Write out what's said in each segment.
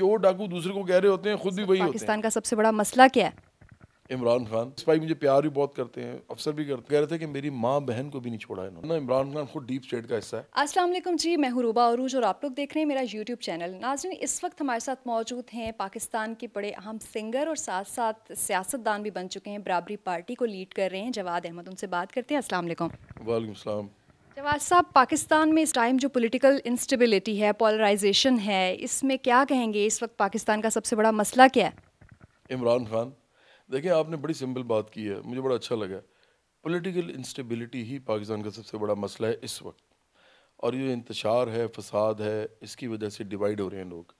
चोर डाकू दूसरे को कह रहे होते हैं खुद भी वही पाकिस्तान का सबसे बड़ा मसला क्या है इमरान खान इस भाई मुझे प्यार भी बहुत करते हैं अफसर भी करते कह रहे थे कि मेरी माँ बहन को भी नहीं छोड़ा है ना इमरान खान खुद डीप स्टेट का हिस्सा है अस्सलाम वालेकुम जी मैं रूबा अरूज और आप लोग देख रहे हैं मेरा यूट्यूब चैनल नाजरीन इस वक्त हमारे साथ मौजूद हैं पाकिस्तान के बड़े अहम सिंगर और साथ साथ सियासतदान भी बन चुके हैं बराबरी पार्टी को लीड कर रहे हैं जवाद अहमद उनसे बात करते हैं असल वालेकाम जवाब साहब पाकिस्तान में इस टाइम जो पॉलिटिकल इंस्टेबिलिटी है पोलराइजेशन है इसमें क्या कहेंगे इस वक्त पाकिस्तान का सबसे बड़ा मसला क्या है इमरान खान देखिए आपने बड़ी सिंपल बात की है मुझे बड़ा अच्छा लगा पॉलिटिकल इंस्टेबिलिटी ही पाकिस्तान का सबसे बड़ा मसला है इस वक्त और ये इंतशार है फसाद है इसकी वजह से डिवाइड हो रहे हैं लोग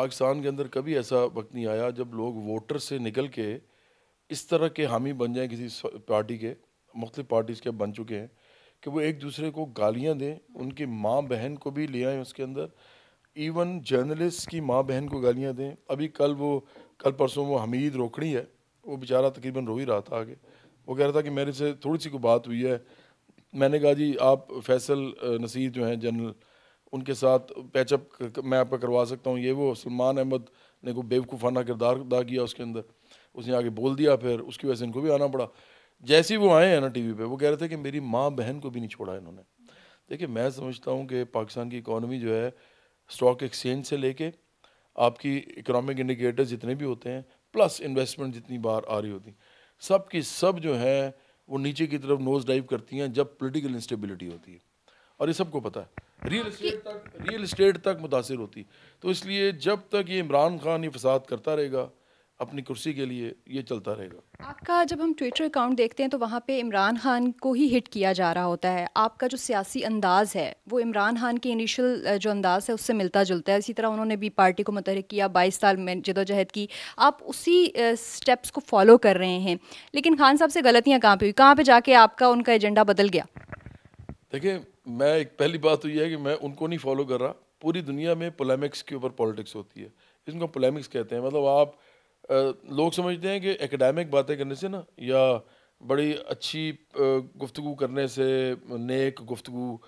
पाकिस्तान के अंदर कभी ऐसा वक्त नहीं आया जब लोग वोटर से निकल के इस तरह के हामी बन जाएँ किसी पार्टी के मुख्तु पार्टीज़ के बन चुके हैं कि वो एक दूसरे को गालियाँ दें उनकी माँ बहन को भी ले आएँ उसके अंदर इवन जर्नलिस्ट की माँ बहन को गालियाँ दें अभी कल वो कल परसों वो हमीद रोकड़ी है वो बेचारा तकरीबन रो ही रहा था आगे वो कह रहा था कि मेरे से थोड़ी सी को बात हुई है मैंने कहा जी आप फैसल नसीर जो हैं जनरल उनके साथ पैचअप मैं आपका करवा सकता हूँ ये वो सलमान अहमद ने को बेवकूफ़ाना किरदार अदा किया उसके अंदर उसने आगे बोल दिया फिर उसकी वजह से इनको भी आना पड़ा जैसे ही वो आए हैं ना टीवी पे वो कह रहे थे कि मेरी माँ बहन को भी नहीं छोड़ा इन्होंने देखिए मैं समझता हूँ कि पाकिस्तान की इकानमी जो है स्टॉक एक्सचेंज से लेके आपकी इकोनॉमिक इंडिकेटर्स जितने भी होते हैं प्लस इन्वेस्टमेंट जितनी बार आ रही होती सब की सब जो है वो नीचे की तरफ नोज डाइव करती हैं जब पोलिटिकल इंस्टेबिलिटी होती है और ये सबको पता है रियल इस्टेट तक रियल इस्टेट तक मुतासर होती तो इसलिए जब तक ये इमरान खान ये फसाद करता रहेगा अपनी कुर्सी के लिए ये चलता रहेगा आपका जब हम ट्विटर अकाउंट देखते हैं तो वहाँ पे इमरान खान को ही हिट किया जा रहा होता है आपका जो सियासी अंदाज़ है वो इमरान खान के इनिशियल जो अंदाज़ है उससे मिलता जुलता है इसी तरह उन्होंने भी पार्टी को मतहरक किया बाईस साल में जदोजहद की आप उसी स्टेप्स को फॉलो कर रहे हैं लेकिन खान साहब से गलतियाँ कहाँ पर हुई कहाँ पर जाके आपका उनका एजेंडा बदल गया देखिए मैं एक पहली बात तो ये है कि मैं उनको नहीं फॉलो कर रहा पूरी दुनिया में पोलेमिक्स के ऊपर पॉलिटिक्स होती है इसको पोलेमिक्स कहते हैं मतलब आप लोग समझते हैं कि एकेडमिक बातें करने से ना या बड़ी अच्छी गुफ्तु करने से नेक गुफ्तु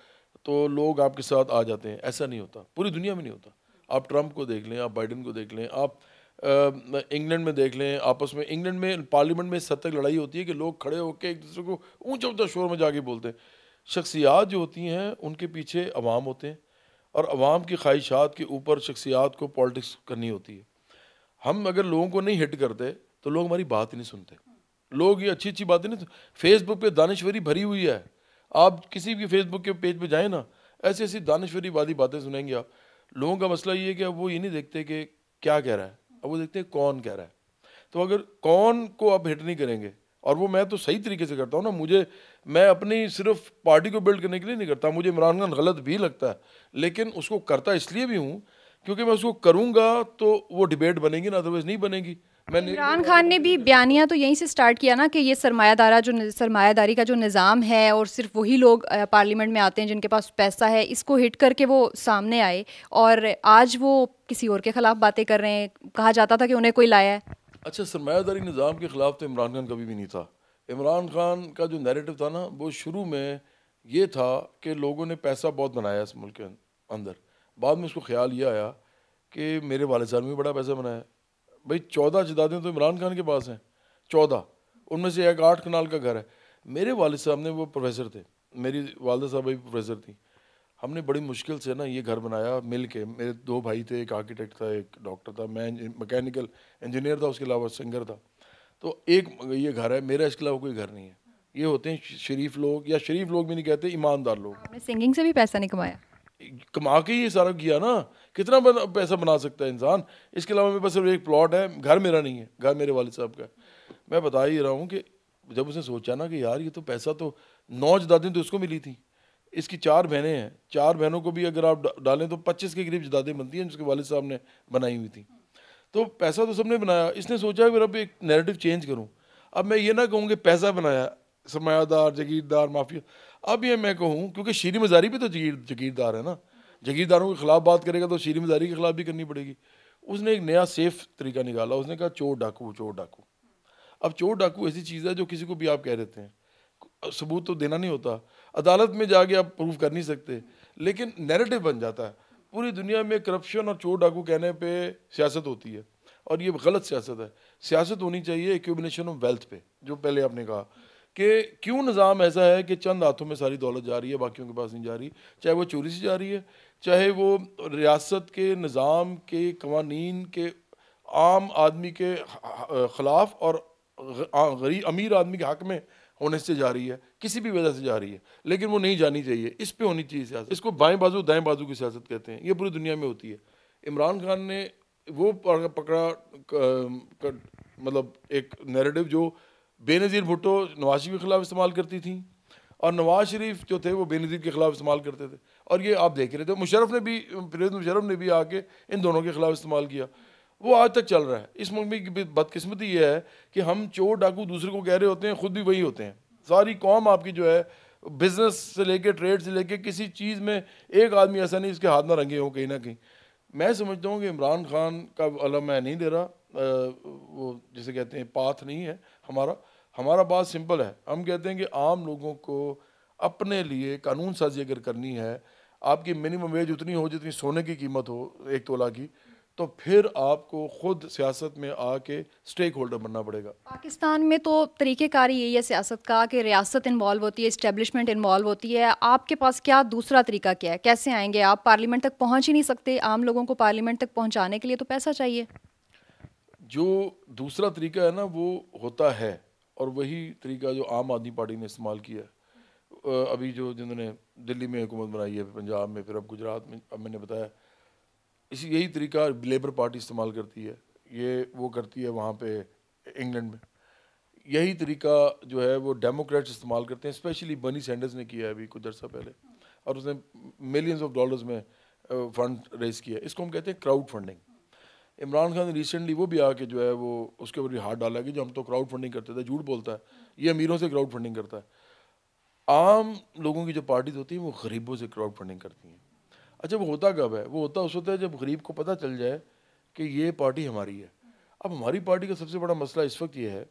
तो लोग आपके साथ आ जाते हैं ऐसा नहीं होता पूरी दुनिया में नहीं होता आप ट्रंप को देख लें आप बाइडन को देख लें आप इंग्लैंड में देख लें आपस में इंग्लैंड में पार्लियामेंट में सद तक लड़ाई होती है कि लोग खड़े होकर एक दूसरे को ऊंचा ऊंचा शोर में जाके बोलते हैं शख्सियात जो होती हैं उनके पीछे अवाम होते हैं और अवाम की ख्वाहिशात के ऊपर शख्सियात को पॉलिटिक्स करनी होती है हम अगर लोगों को नहीं हिट करते तो लोग हमारी बात नहीं सुनते लोग ये अच्छी अच्छी बातें नहीं फेसबुक पे दानश्वरी भरी हुई है आप किसी भी फेसबुक के पेज पे जाएं ना ऐसी ऐसी दानश्वरी वादी बातें सुनेंगे आप लोगों का मसला ये है कि अब वो ये नहीं देखते कि क्या कह रहा है अब वो देखते हैं कौन कह रहा है तो अगर कौन को आप हिट नहीं करेंगे और वो मैं तो सही तरीके से करता हूँ ना मुझे मैं अपनी सिर्फ पार्टी को बिल्ड करने के लिए नहीं करता मुझे इमरान खान गलत भी लगता है लेकिन उसको करता इसलिए भी हूँ क्योंकि मैं उसको करूंगा तो वो डिबेट बनेगी ना अदरवाइज नहीं बनेगी मैंने इमरान खान ने भी बयानिया तो यहीं से स्टार्ट किया ना कि ये सरमायादारा जो सरमायादारी का जो निज़ाम है और सिर्फ वही लोग पार्लियामेंट में आते हैं जिनके पास पैसा है इसको हिट करके वो सामने आए और आज वो किसी और के ख़िलाफ़ बातें कर रहे हैं कहा जाता था कि उन्हें कोई लाया है अच्छा सरमायादारी निज़ाम के ख़िलाफ़ तो इमरान खान कभी भी नहीं था इमरान खान का जो नेरेटिव था ना वो शुरू में ये था कि लोगों ने पैसा बहुत बनाया इस मुल्क के अंदर बाद में उसको ख्याल ये आया कि मेरे वाले साहब ने भी बड़ा पैसा बनाया भाई चौदह जदादें तो इमरान खान के पास हैं चौदह उनमें से एक आठ कनाल का घर है मेरे वालद साहब ने वो प्रोफेसर थे मेरी वालदा साहब भी प्रोफेसर थी हमने बड़ी मुश्किल से ना ये घर बनाया मिल के मेरे दो भाई थे एक आर्किटेक्ट था एक डॉक्टर था मैं मैकेनिकल इंजीनियर था उसके अलावा सिंगर था तो एक ये घर है मेरा इसके अलावा कोई घर नहीं है ये होते हैं शरीफ लोग या शरीफ लोग भी नहीं कहते ईमानदार लोग सिंगिंग से भी पैसा नहीं कमाया कमा के ये सारा किया ना कितना पैसा बना सकता है इंसान इसके अलावा मेरे पास सिर्फ एक प्लॉट है घर मेरा नहीं है घर मेरे वाले साहब का मैं बता ही रहा हूँ कि जब उसने सोचा ना कि यार ये तो पैसा तो नौ जदादें तो उसको मिली थी इसकी चार बहनें हैं चार बहनों को भी अगर आप डालें तो पच्चीस के करीब जदादें बनती हैं जिसके वाले साहब ने बनाई हुई थी तो पैसा तो सबने बनाया इसने सोचा कि भी एक नेरेटिव चेंज करूँ अब मैं ये ना कहूँ कि पैसा बनाया सरमायादार जागीरदार माफिया अब ये मैं कहूँ क्योंकि शीरी मजारी भी तो जगीर जगीरदार है ना जगीरदारों के खिलाफ बात करेगा तो शीरी मजारी के खिलाफ भी करनी पड़ेगी उसने एक नया सेफ तरीका निकाला उसने कहा चोर डाकू चोर डाकू अब चोर डाकू ऐसी चीज़ है जो किसी को भी आप कह देते हैं सबूत तो देना नहीं होता अदालत में जाके आप प्रूफ कर नहीं सकते लेकिन नैरेटिव बन जाता है पूरी दुनिया में करप्शन और चोर डाकू कहने पर सियासत होती है और ये गलत सियासत है सियासत होनी चाहिए एक्यूबिनेशन ऑफ वेल्थ पे जो पहले आपने कहा कि क्यों निज़ाम ऐसा है कि चंद हाथों में सारी दौलत जा रही है बाकियों के पास नहीं जा रही चाहे वो चोरी से जा रही है चाहे वो रियासत के निज़ाम के कवानीन के आम आदमी के ख़िलाफ़ और गरीब अमीर आदमी के हक में होने से जा रही है किसी भी वजह से जा रही है लेकिन वो नहीं जानी चाहिए इस पर होनी चाहिए सियासत इसको बाएँ बाजू दाएँ बाजू की सियासत कहते हैं ये पूरी दुनिया में होती है इमरान खान ने वो पकड़ा मतलब एक नेरेटिव जो बेनज़ीर भुट्टो नवाज शरीफ के ख़िलाफ़ इस्तेमाल करती थी और नवाज शरीफ जो थे वो बेनज़ीर के ख़िलाफ़ इस्तेमाल करते थे और ये आप देख रहे थे मुशरफ ने भी परवेज मुशरफ ने भी आके इन दोनों के ख़िलाफ़ इस्तेमाल किया वो आज तक चल रहा है इस मुल्क में बदकस्मती ये है कि हम चोर डाकू दूसरे को कह रहे होते हैं ख़ुद भी वही होते हैं सारी कौम आपकी जो है बिज़नेस से लेके ट्रेड से लेके किसी चीज़ में एक आदमी ऐसा नहीं इसके हाथ में रंगे हों कहीं ना कहीं मैं समझता हूँ कि इमरान खान का अलम मैं नहीं दे रहा वो जिसे कहते हैं पाथ नहीं है हमारा हमारा बात सिंपल है हम कहते हैं कि आम लोगों को अपने लिए कानून साजी अगर करनी है आपकी मिनिमम वेज उतनी हो जितनी सोने की कीमत हो एक तोला की तो फिर आपको खुद सियासत में आके स्टेक होल्डर बनना पड़ेगा पाकिस्तान में तो तरीक़ेकार यही है सियासत का कि रियासत इन्वॉल्व होती है इस्टेब्लिशमेंट इन्वॉल्व होती है आपके पास क्या दूसरा तरीका क्या है कैसे आएंगे आप पार्लियामेंट तक पहुंच ही नहीं सकते आम लोगों को पार्लियामेंट तक पहुंचाने के लिए तो पैसा चाहिए जो दूसरा तरीका है ना वो होता है और वही तरीका जो आम आदमी पार्टी ने इस्तेमाल किया है अभी जो जिन्होंने दिल्ली में हुकूमत बनाई है पंजाब में फिर अब गुजरात में अब मैंने बताया इसी यही तरीका लेबर पार्टी इस्तेमाल करती है ये वो करती है वहाँ पे इंग्लैंड में यही तरीका जो है वो डेमोक्रेट्स इस्तेमाल करते हैं स्पेशली बनी सैंडर्स ने किया है अभी कुछ अर्सा पहले और उसने मिलियंस ऑफ डॉलर्स में फंड रेज किया इसको हम कहते हैं क्राउड फंडिंग इमरान खान ने रिसेंटली वो भी आके जो है वो उसके ऊपर भी हाथ डाला कि जो हम तो क्राउड फंडिंग करते थे झूठ बोलता है ये अमीरों से क्राउड फंडिंग करता है आम लोगों की जो पार्टीज होती हैं वो गरीबों से क्राउड फंडिंग करती हैं अच्छा वो होता कब है वो होता उस वक्त है जब गरीब को पता चल जाए कि ये पार्टी हमारी है अब हमारी पार्टी का सबसे बड़ा मसला इस वक्त ये है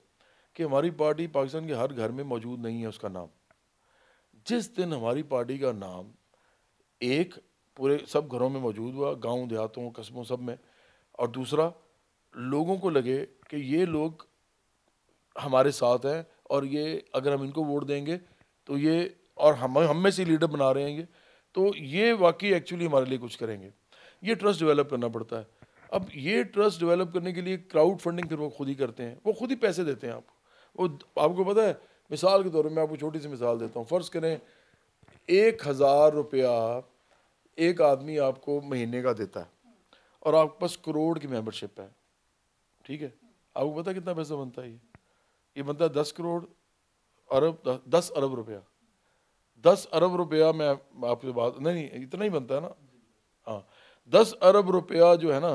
कि हमारी पार्टी पाकिस्तान के हर घर में मौजूद नहीं है उसका नाम जिस दिन हमारी पार्टी का नाम एक पूरे सब घरों में मौजूद हुआ गांव देहातों कस्बों सब में और दूसरा लोगों को लगे कि ये लोग हमारे साथ हैं और ये अगर हम इनको वोट देंगे तो ये और हम हम में से लीडर बना रहे हैं तो ये वाकई एक्चुअली हमारे लिए कुछ करेंगे ये ट्रस्ट डेवलप करना पड़ता है अब ये ट्रस्ट डेवलप करने के लिए क्राउड फंडिंग फिर वो खुद ही करते हैं वो खुद ही पैसे देते हैं आपको वो आपको पता है मिसाल के तौर पर मैं आपको छोटी सी मिसाल देता हूँ फ़र्ज़ करें एक हज़ार रुपया एक आदमी आपको महीने का देता है और आपके पास करोड़ की मेंबरशिप है ठीक है आपको पता कितना पैसा बनता है ये ये बनता है दस करोड़ अरब दस अरब रुपया दस अरब रुपया मैं आपके बात नहीं नहीं इतना ही बनता है ना हाँ दस अरब रुपया जो है ना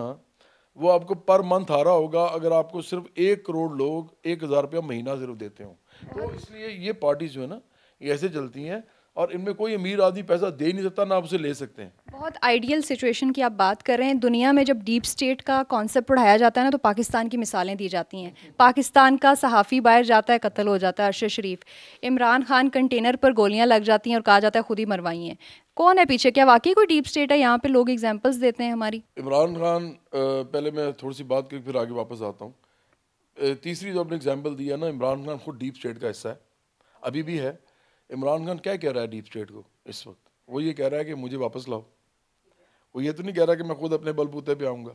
वो आपको पर मंथ आ रहा होगा अगर आपको सिर्फ एक करोड़ लोग एक हज़ार रुपया महीना सिर्फ देते हो तो इसलिए ये पार्टीज जो है ना ये ऐसे चलती हैं और इनमें कोई अमीर आदमी पैसा दे नहीं सकता ना आप उसे ले सकते हैं बहुत आइडियल सिचुएशन की आप बात कर रहे हैं दुनिया में जब डीप स्टेट का कॉन्सेप्ट पढ़ाया जाता है ना तो पाकिस्तान की मिसालें दी जाती हैं पाकिस्तान का सहाफ़ी बाहर जाता है कत्ल हो जाता है अरशद शरीफ इमरान खान कंटेनर पर गोलियां लग जाती हैं और कहा जाता है खुद ही मरवाई हैं कौन है पीछे क्या वाकई कोई डीप स्टेट है यहाँ पर लोग एग्जाम्पल्स देते हैं हमारी इमरान खान पहले मैं थोड़ी सी बात करके फिर आगे वापस आता हूँ तीसरी जो आपने एग्जाम्पल दिया ना इमरान खान खुद डीप स्टेट का हिस्सा है अभी भी है इमरान खान क्या कह रहा है डीप स्टेट को इस वक्त वो ये कह रहा है कि मुझे वापस लाओ वो ये तो नहीं कह रहा कि मैं खुद अपने बलबूते पे आऊँगा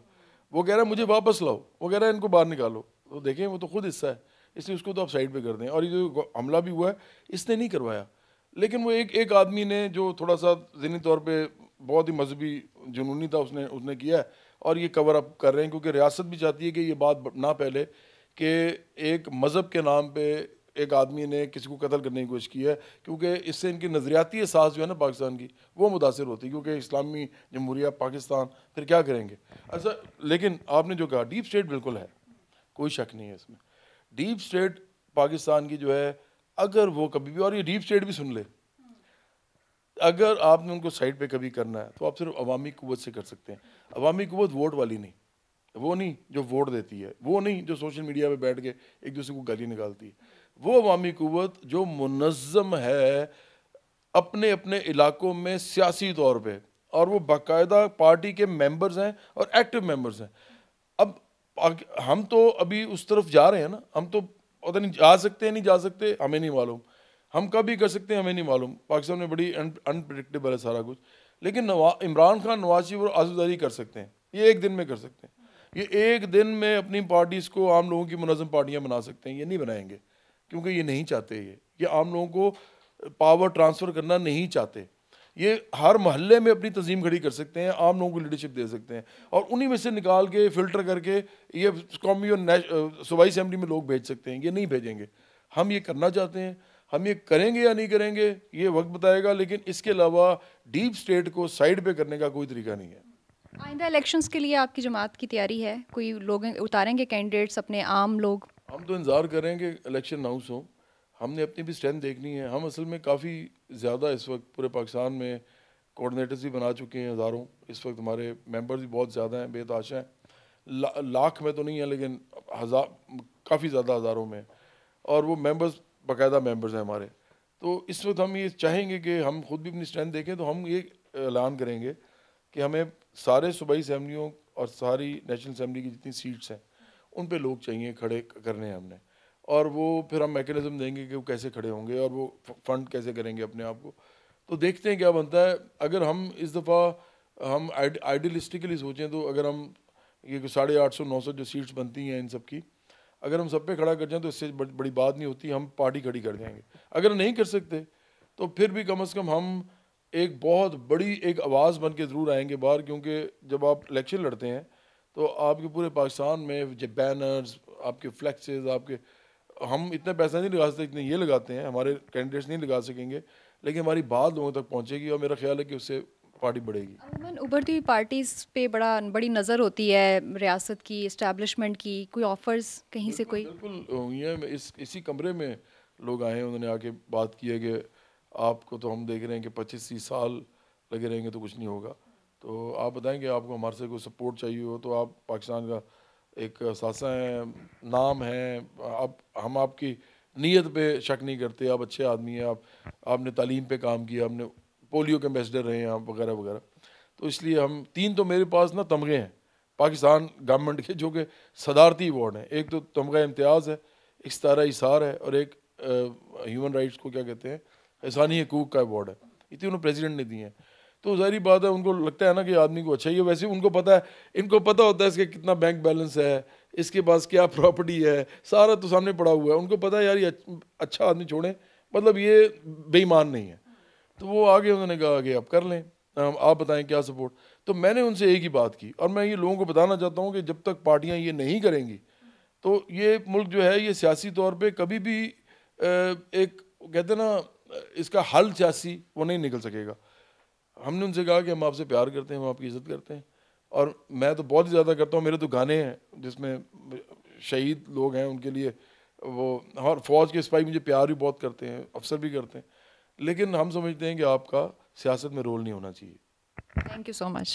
वो कह रहा है मुझे वापस लाओ वो कह रहा है इनको बाहर निकालो तो देखें वो तो खुद हिस्सा है इसलिए उसको तो आप साइड पर कर दें और ये जो हमला भी हुआ है इसने नहीं करवाया लेकिन वो एक एक आदमी ने जो थोड़ा सा जहनी तौर पर बहुत ही मजहबी जुनूनी था उसने उसने किया है और ये कवर अप कर रहे हैं क्योंकि रियासत भी चाहती है कि ये बात ना पहले कि एक मज़हब के नाम पर एक आदमी ने किसी को कत्ल करने की कोशिश की है क्योंकि इससे इनकी नज़रियाती एहसास जो है ना पाकिस्तान की वो मुतासर होती है क्योंकि इस्लामी जमहूरिया पाकिस्तान फिर क्या करेंगे अच्छा लेकिन आपने जो कहा डीप स्टेट बिल्कुल है कोई शक नहीं है इसमें डीप स्टेट पाकिस्तान की जो है अगर वो कभी भी और ये डीप स्टेट भी सुन ले अगर आपने उनको साइड पे कभी करना है तो आप सिर्फ अवामी कुत से कर सकते हैं अवामी कुत वोट वाली नहीं वो नहीं जो वोट देती है वो नहीं जो सोशल मीडिया पे बैठ के एक दूसरे को गाली निकालती है वो अवामी कुत जो मुनज़म है अपने अपने इलाकों में सियासी तौर पर और वो बाकायदा पार्टी के मेम्बर्स हैं और एक्टिव मेम्बर्स हैं अब हम तो अभी उस तरफ जा रहे हैं ना हम तो पता नहीं जा सकते नहीं जा सकते हमें नहीं मालूम हम कब भी कर सकते हैं हमें नहीं मालूम पाकिस्तान में बड़ी अनप्रडिक्टेबल है सारा कुछ लेकिन इमरान खान नवाजी और आजदारी कर सकते हैं ये एक दिन में कर सकते हैं ये एक दिन में अपनी पार्टीज़ को आम लोगों की मुनज़म पार्टियाँ बना सकते हैं ये नहीं बनाएंगे क्योंकि ये नहीं चाहते ये ये आम लोगों को पावर ट्रांसफ़र करना नहीं चाहते ये हर महल्ले में अपनी तंजीम खड़ी कर सकते हैं आम लोगों को लीडरशिप दे सकते हैं और उन्हीं में से निकाल के फिल्टर करके ये कौमी और सूबाई असम्बली में लोग भेज सकते हैं ये नहीं भेजेंगे हम ये करना चाहते हैं हम ये करेंगे या नहीं करेंगे ये वक्त बताएगा लेकिन इसके अलावा डीप स्टेट को साइड पे करने का कोई तरीका नहीं है आइंदा इलेक्शंस के लिए आपकी जमात की तैयारी है कोई लोग उतारेंगे कैंडिडेट्स अपने आम लोग हम तो इंतज़ार कर रहे हैं कि इलेक्शन अनाउंस हो हमने अपनी भी स्ट्रेंथ देखनी है हम असल में काफ़ी ज़्यादा इस वक्त पूरे पाकिस्तान में कोऑर्डिनेटर्स भी बना चुके हैं हज़ारों इस वक्त हमारे मेंबर्स भी बहुत ज़्यादा हैं बेताशा हैं ला, लाख में तो नहीं है लेकिन हज़ार काफ़ी ज़्यादा हज़ारों में और वो मेंबर्स बाकायदा मेंबर्स हैं हमारे तो इस वक्त हम ये चाहेंगे कि हम खुद भी अपनी स्ट्रेंथ देखें तो हम ये ऐलान करेंगे कि हमें सारे सूबाई असम्बलियों और सारी नेशनल असम्बली की जितनी सीट्स हैं उन पर लोग चाहिए खड़े करने हैं हमने और वो फिर हम मैकेनिज़्म देंगे कि वो कैसे खड़े होंगे और वो फंड कैसे करेंगे अपने आप को तो देखते हैं क्या बनता है अगर हम इस दफ़ा हम आइडियलिस्टिकली सोचें तो अगर हम ये साढ़े आठ सौ नौ सौ जो सीट्स बनती हैं इन सब की अगर हम सब पे खड़ा कर जाएं तो इससे बड़ी बात नहीं होती हम पार्टी खड़ी कर जाएंगे अगर नहीं कर सकते तो फिर भी कम से कम हम एक बहुत बड़ी एक आवाज़ बन के ज़रूर आएंगे बाहर क्योंकि जब आप इलेक्शन लड़ते हैं तो आपके पूरे पाकिस्तान में जो बैनर्स आपके फ्लैक्स आपके हम इतने पैसा नहीं लगा सकते इतने ये लगाते हैं हमारे कैंडिडेट्स नहीं लगा सकेंगे लेकिन हमारी बात लोगों तक पहुँचेगी और मेरा ख्याल है कि उससे पार्टी बढ़ेगी उभरती हुई पार्टीज़ पे बड़ा बड़ी नज़र होती है रियासत की इस्टेब्लिशमेंट की कोई ऑफर्स कहीं से कोई बिल्कुल इस इसी कमरे में लोग आए हैं उन्होंने आके बात की है कि आपको तो हम देख रहे हैं कि पच्चीस तीस साल लगे रहेंगे तो कुछ नहीं होगा तो आप कि आपको हमारे से कोई सपोर्ट चाहिए हो तो आप पाकिस्तान का एक सासा है नाम है आप हम आपकी नीयत पे शक नहीं करते आप अच्छे आदमी हैं आप आपने तालीम पे काम किया आपने पोलियो के एम्बेसडर रहे हैं आप वगैरह वगैरह तो इसलिए हम तीन तो मेरे पास ना तमगे हैं पाकिस्तान गवर्नमेंट के जो कि सदारती अवार्ड हैं एक तो तमगा इम्तियाज़ है एक सतारा इशार है और एक ह्यूमन राइट्स को क्या कहते हैं एहसानी हकूक का अवार्ड है ये तीनों प्रेजिडेंट ने दिए हैं तो जाहिर बात है उनको लगता है ना कि आदमी को अच्छा ही है वैसे उनको पता है इनको पता होता है इसके कितना बैंक बैलेंस है इसके पास क्या प्रॉपर्टी है सारा तो सामने पड़ा हुआ है उनको पता है यार ये अच्छा आदमी छोड़ें मतलब ये बेईमान नहीं है तो वो आगे उन्होंने कहा कि आप कर लें आप बताएं क्या सपोर्ट तो मैंने उनसे एक ही बात की और मैं ये लोगों को बताना चाहता हूँ कि जब तक पार्टियाँ ये नहीं करेंगी तो ये मुल्क जो है ये सियासी तौर पर कभी भी एक कहते ना इसका हल सियासी वो नहीं निकल सकेगा हमने उनसे कहा कि हम आपसे प्यार करते हैं हम आपकी इज्जत करते हैं और मैं तो बहुत ही ज़्यादा करता हूँ मेरे तो गाने हैं जिसमें शहीद लोग हैं उनके लिए वो और फौज के सिपाही मुझे प्यार भी बहुत करते हैं अफसर भी करते हैं लेकिन हम समझते हैं कि आपका सियासत में रोल नहीं होना चाहिए थैंक यू सो मच